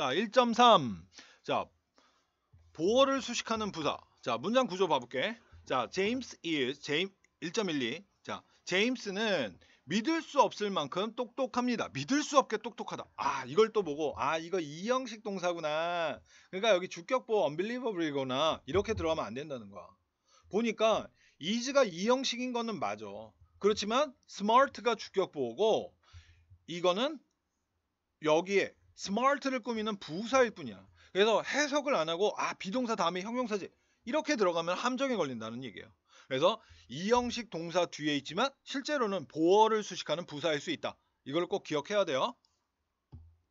자, 1.3. 자, 보어를 수식하는 부사. 자, 문장 구조 봐볼게. 자, James is, 제임, 1.12. 자, 제임스는 믿을 수 없을 만큼 똑똑합니다. 믿을 수 없게 똑똑하다. 아, 이걸 또 보고, 아, 이거 이형식 동사구나. 그러니까 여기 주격보어 unbelievable이거나 이렇게 들어가면 안 된다는 거야. 보니까 is가 이형식인 거는 맞아. 그렇지만 smart가 주격보어고 이거는 여기에 스마트를 꾸미는 부사일 뿐이야. 그래서 해석을 안 하고 아 비동사 다음에 형용사지 이렇게 들어가면 함정에 걸린다는 얘기예요. 그래서 이형식 동사 뒤에 있지만 실제로는 보어를 수식하는 부사일 수 있다. 이걸 꼭 기억해야 돼요.